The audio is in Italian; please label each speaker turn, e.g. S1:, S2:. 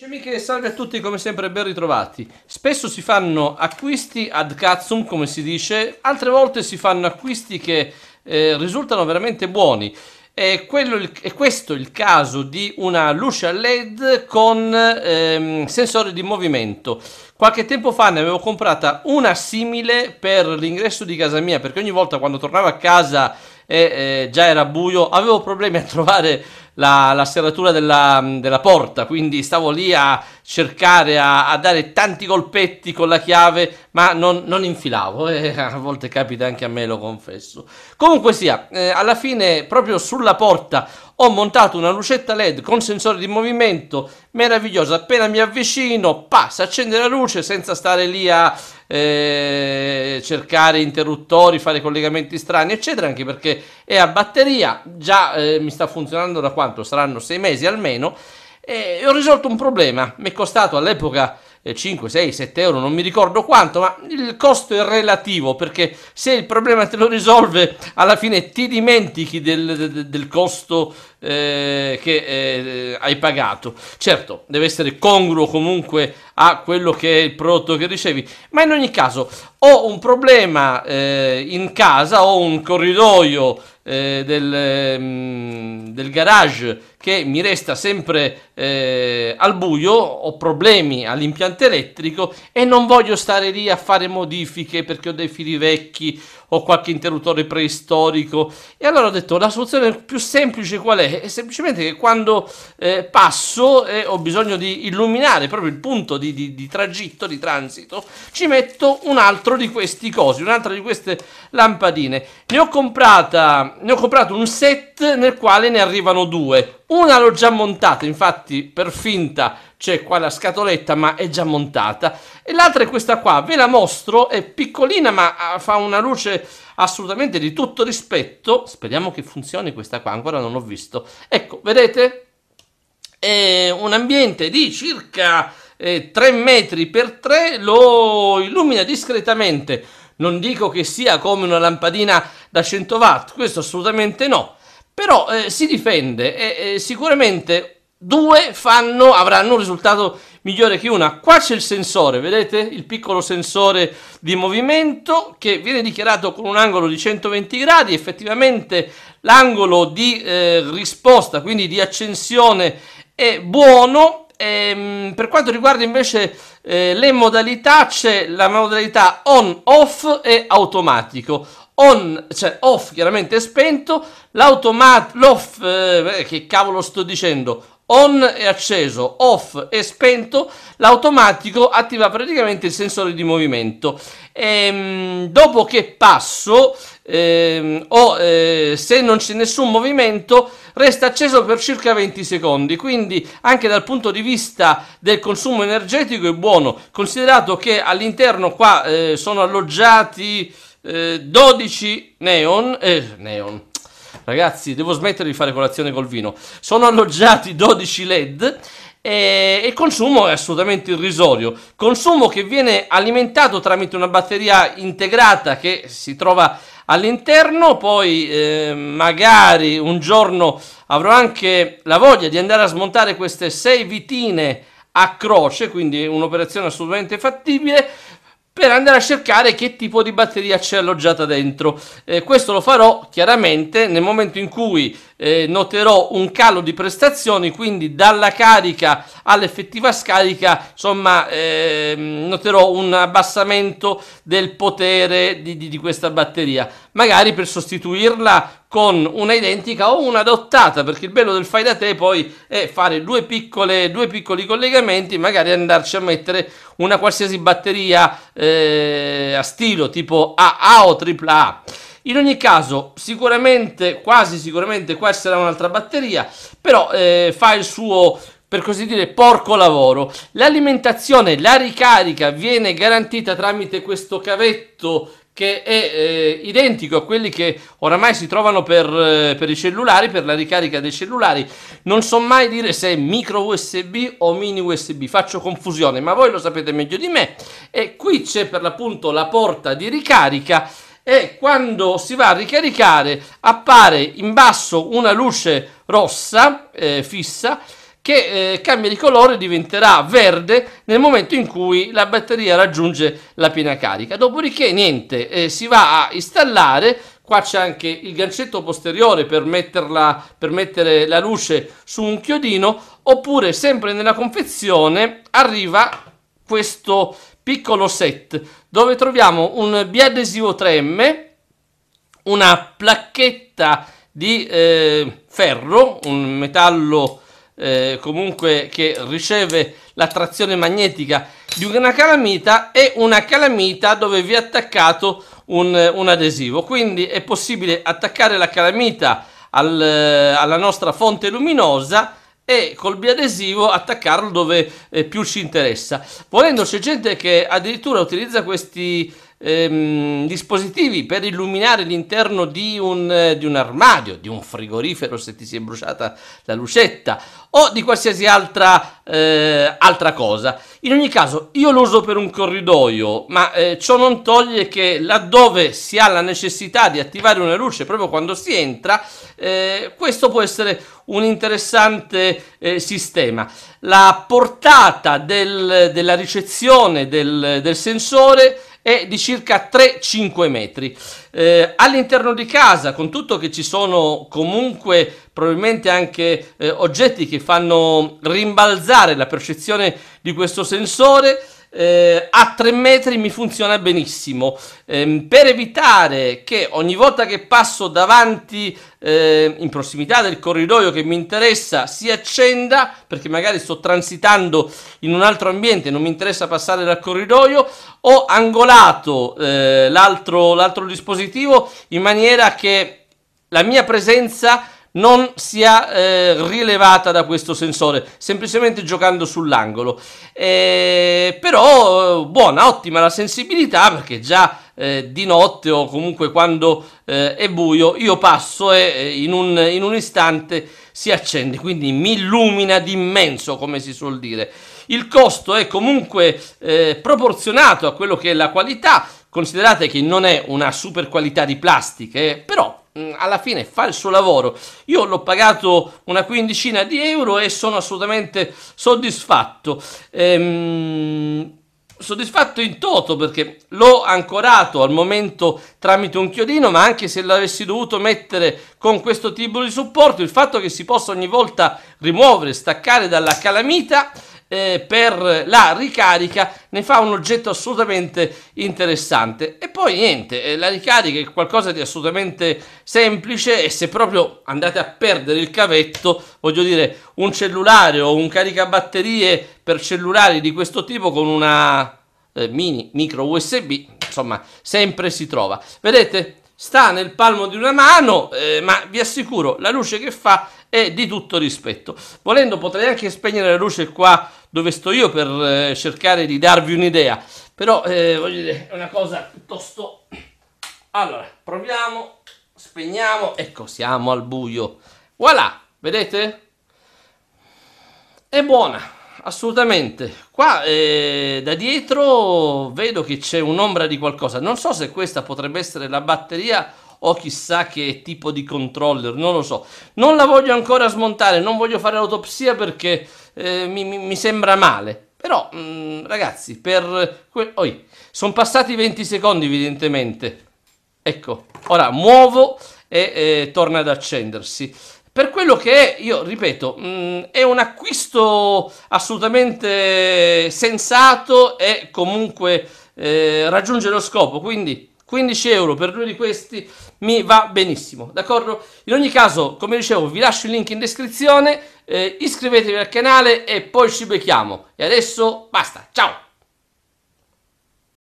S1: Amiche, salve a tutti, come sempre ben ritrovati. Spesso si fanno acquisti ad cazzum, come si dice, altre volte si fanno acquisti che eh, risultano veramente buoni. E, quello, e questo è il caso di una luce a LED con ehm, sensore di movimento. Qualche tempo fa ne avevo comprata una simile per l'ingresso di casa mia, perché ogni volta quando tornavo a casa e eh, eh, già era buio avevo problemi a trovare la, la serratura della, della, porta, quindi stavo lì a cercare, a, a, dare tanti colpetti con la chiave, ma non, non infilavo, e eh, a volte capita anche a me, lo confesso. Comunque sia, eh, alla fine proprio sulla porta ho montato una lucetta led con sensore di movimento meravigliosa appena mi avvicino passa accende la luce senza stare lì a eh, cercare interruttori fare collegamenti strani eccetera anche perché è a batteria già eh, mi sta funzionando da quanto saranno sei mesi almeno e ho risolto un problema mi è costato all'epoca 5, 6, 7 euro, non mi ricordo quanto, ma il costo è relativo perché se il problema te lo risolve alla fine ti dimentichi del, del costo eh, che eh, hai pagato. Certo, deve essere congruo comunque a quello che è il prodotto che ricevi, ma in ogni caso ho un problema eh, in casa, ho un corridoio eh, del, mh, mm, del, garage che mi resta sempre eh, al buio, ho problemi all'impianto elettrico e non voglio stare lì a fare modifiche perché ho dei fili vecchi, ho qualche interruttore preistorico. E allora ho detto, la soluzione più semplice qual è? È semplicemente che quando eh, passo e eh, ho bisogno di illuminare proprio il punto di, di, di, tragitto, di transito, ci metto un altro di questi cosi, un'altra di queste lampadine. Ne ho, comprata, ne ho comprato un set nel quale ne arrivano due una l'ho già montata, infatti per finta c'è qua la scatoletta ma è già montata. E l'altra è questa qua, ve la mostro, è piccolina ma ah, fa una luce assolutamente di tutto rispetto. Speriamo che funzioni questa qua, ancora non l'ho visto. Ecco, vedete? È un ambiente di circa eh, 3 metri per 3, lo illumina discretamente. Non dico che sia come una lampadina da 100 watt, questo assolutamente no però eh, si difende e eh, sicuramente due fanno, avranno un risultato migliore che una. Qua c'è il sensore, vedete? Il piccolo sensore di movimento che viene dichiarato con un angolo di 120 gradi, effettivamente l'angolo di eh, risposta, quindi di accensione, è buono. E, ehm, per quanto riguarda invece eh, le modalità, c'è la modalità on-off e automatico on, cioè off chiaramente è spento, l'automatico, l'off, eh, eh, che cavolo sto dicendo, on è acceso, off è spento, l'automatico attiva praticamente il sensore di movimento. Ehm, dopo che passo, ehm, o eh, se non c'è nessun movimento, resta acceso per circa 20 secondi, quindi anche dal punto di vista del consumo energetico è buono, considerato che all'interno qua eh, sono alloggiati 12 eh, neon, eh, neon, ragazzi devo smettere di fare colazione col vino, sono alloggiati 12 led e il eh, consumo è assolutamente irrisorio. Consumo che viene alimentato tramite una batteria integrata che si trova all'interno, poi eh, magari un giorno avrò anche la voglia di andare a smontare queste 6 vitine a croce, quindi un'operazione assolutamente fattibile per andare a cercare che tipo di batteria c'è alloggiata dentro. Eh, questo lo farò chiaramente nel momento in cui eh, noterò un calo di prestazioni, quindi dalla carica all'effettiva scarica, insomma, eh, noterò un abbassamento del potere di, di, di questa batteria, magari per sostituirla con una identica o una adottata, perché il bello del fai da te poi è fare due, piccole, due piccoli collegamenti, magari andarci a mettere una qualsiasi batteria eh, a stilo tipo AA o AAA. In ogni caso, sicuramente, quasi sicuramente, qua sarà un'altra batteria, però eh, fa il suo, per così dire, porco lavoro. L'alimentazione, la ricarica viene garantita tramite questo cavetto che è eh, identico a quelli che oramai si trovano per, eh, per, i cellulari, per la ricarica dei cellulari. Non so mai dire se è micro USB o mini USB, faccio confusione, ma voi lo sapete meglio di me. E qui c'è per l'appunto la porta di ricarica e quando si va a ricaricare appare in basso una luce rossa eh, fissa che eh, cambia di colore e diventerà verde nel momento in cui la batteria raggiunge la piena carica. Dopodiché niente, eh, si va a installare qua c'è anche il gancetto posteriore per, metterla, per mettere la luce su un chiodino oppure sempre nella confezione arriva questo piccolo set dove troviamo un biadesivo 3M una placchetta di eh, ferro un metallo eh, comunque che riceve l'attrazione magnetica di una calamita e una calamita dove vi è attaccato un, un adesivo. Quindi è possibile attaccare la calamita al, alla nostra fonte luminosa e col biadesivo attaccarlo dove eh, più ci interessa. Volendo c'è gente che addirittura utilizza questi ehm, dispositivi per illuminare l'interno di un, eh, di un, armadio, di un frigorifero se ti si è bruciata la lucetta o di qualsiasi altra, eh, altra cosa. In ogni caso io lo uso per un corridoio, ma eh, ciò non toglie che laddove si ha la necessità di attivare una luce proprio quando si entra, eh, questo può essere un interessante eh, sistema. La portata del, della ricezione del, del sensore è di circa 3-5 metri. Eh, all'interno di casa, con tutto che ci sono comunque probabilmente anche eh, oggetti che fanno rimbalzare la percezione di questo sensore, eh, a 3 metri mi funziona benissimo. Eh, per evitare che ogni volta che passo davanti eh, in prossimità del corridoio che mi interessa si accenda, perché magari sto transitando in un altro ambiente, non mi interessa passare dal corridoio, ho angolato eh, l'altro, l'altro dispositivo in maniera che la mia presenza non sia eh, rilevata da questo sensore, semplicemente giocando sull'angolo. Eh, però eh, buona, ottima la sensibilità perché già eh, di notte o comunque quando eh, è buio io passo e eh, in un, in un istante si accende, quindi mi illumina di immenso come si suol dire. Il costo è comunque eh, proporzionato a quello che è la qualità, considerate che non è una super qualità di plastiche, eh, però Mm, alla fine fa il suo lavoro. Io l'ho pagato una quindicina di euro e sono assolutamente soddisfatto. Ehm, soddisfatto in toto perché l'ho ancorato al momento tramite un chiodino, ma anche se l'avessi dovuto mettere con questo tipo di supporto, il fatto che si possa ogni volta rimuovere, staccare dalla calamita eh, per la ricarica ne fa un oggetto assolutamente interessante e poi niente eh, la ricarica è qualcosa di assolutamente semplice e se proprio andate a perdere il cavetto voglio dire un cellulare o un caricabatterie per cellulari di questo tipo con una eh, mini micro usb insomma sempre si trova vedete sta nel palmo di una mano, eh, ma vi assicuro, la luce che fa è di tutto rispetto. Volendo potrei anche spegnere la luce qua dove sto io per eh, cercare di darvi un'idea, però eh, voglio dire, è una cosa piuttosto... Allora, proviamo, spegniamo, ecco, siamo al buio. Voilà, vedete? È buona assolutamente. Qua eh, da dietro vedo che c'è un'ombra di qualcosa. Non so se questa potrebbe essere la batteria o chissà che tipo di controller, non lo so. Non la voglio ancora smontare, non voglio fare l'autopsia perché eh, mi, mi, sembra male. Però, mh, mm, ragazzi, per... Que- oh, sono passati 20 secondi evidentemente. Ecco, ora muovo e eh, torna ad accendersi. Per quello che è, io ripeto, mh, mm, è un acquisto assolutamente sensato e comunque eh, raggiunge lo scopo, quindi 15 euro per due di questi mi va benissimo, d'accordo? In ogni caso, come dicevo, vi lascio il link in descrizione, eh, iscrivetevi al canale e poi ci becchiamo. E adesso basta, ciao!